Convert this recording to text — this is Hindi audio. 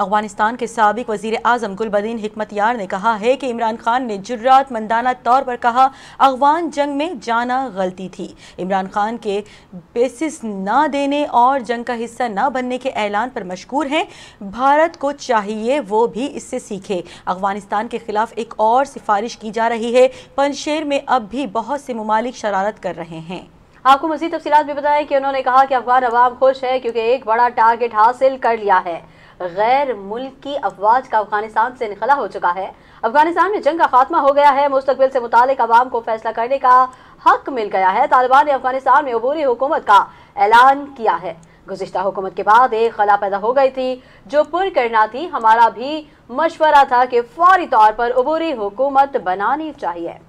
अफगानिस्तान के सबक वजीर अजम गुलबदीन हमत यार ने कहा है कि इमरान खान ने जुर्रात मंदाना तौर पर कहा अफगान जंग में जाना गलती थी इमरान खान के बेसिस ना देने और जंग का हिस्सा ना बनने के ऐलान पर मशहूर हैं भारत को चाहिए वो भी इससे सीखे अफगानिस्तान के खिलाफ एक और सिफारिश की जा रही है पनशेर में अब भी बहुत से ममालिक शरारत कर रहे हैं आपको मजीद तफसी भी बताएं कि उन्होंने कहा कि अफगान अवाम खुश है क्योंकि एक बड़ा टारगेट हासिल कर लिया है गैर मुल्की अफवाज का अफगानिस्तान से निकला हो चुका है अफगानिस्तान में जंग का खात्मा हो गया है मुस्तबिल से मुतल आवाम को फैसला करने का हक मिल गया है तालिबान ने अफगानिस्तान में अबूरी हुकूमत का ऐलान किया है गुजशत हुकूमत के बाद एक खला पैदा हो गई थी जो पुर करना थी हमारा भी मशवरा था कि फौरी तौर पर अबूरी हुकूमत बनानी चाहिए